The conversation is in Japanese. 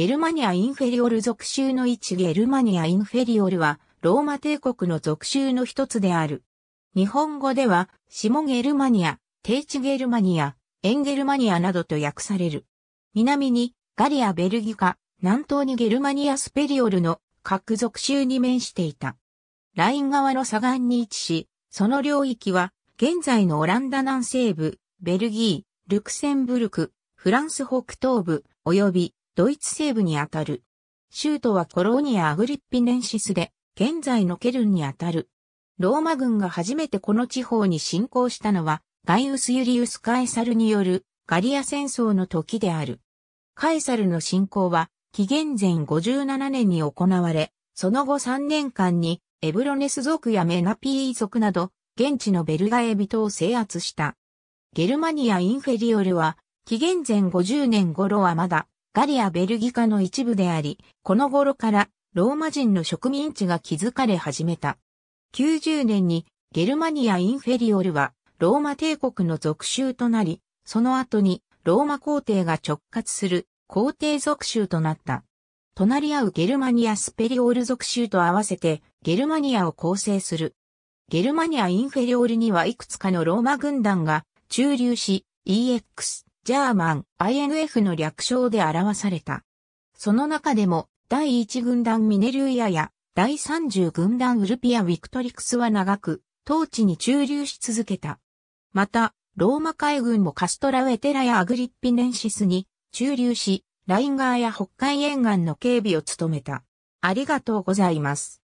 ゲルマニア・インフェリオル属州の位置ゲルマニア・インフェリオルは、ローマ帝国の属州の一つである。日本語では、下ゲルマニア、低地ゲルマニア、エンゲルマニアなどと訳される。南に、ガリア・ベルギカ、南東にゲルマニア・スペリオルの各属州に面していた。ライン側の左岸に位置し、その領域は、現在のオランダ南西部、ベルギー、ルクセンブルク、フランス北東部、及びドイツ西部にあたる。州都はコローニア・アグリッピネンシスで、現在のケルンにあたる。ローマ軍が初めてこの地方に侵攻したのは、ガイウス・ユリウス・カエサルによるガリア戦争の時である。カエサルの侵攻は、紀元前57年に行われ、その後3年間に、エブロネス族やメナピー族など、現地のベルガエビトを制圧した。ゲルマニア・インフェリオルは、紀元前50年頃はまだガリア・ベルギカの一部であり、この頃からローマ人の植民地が築かれ始めた。90年にゲルマニア・インフェリオルはローマ帝国の属州となり、その後にローマ皇帝が直轄する皇帝属州となった。隣り合うゲルマニア・スペリオール属州と合わせてゲルマニアを構成する。ゲルマニア・インフェリオルにはいくつかのローマ軍団が駐留し、EX、ジャーマン INF の略称で表された。その中でも、第1軍団ミネルイアや、第30軍団ウルピア・ウィクトリクスは長く、当地に駐留し続けた。また、ローマ海軍もカストラウェテラやアグリッピネンシスに駐留し、ラインガーや北海沿岸の警備を務めた。ありがとうございます。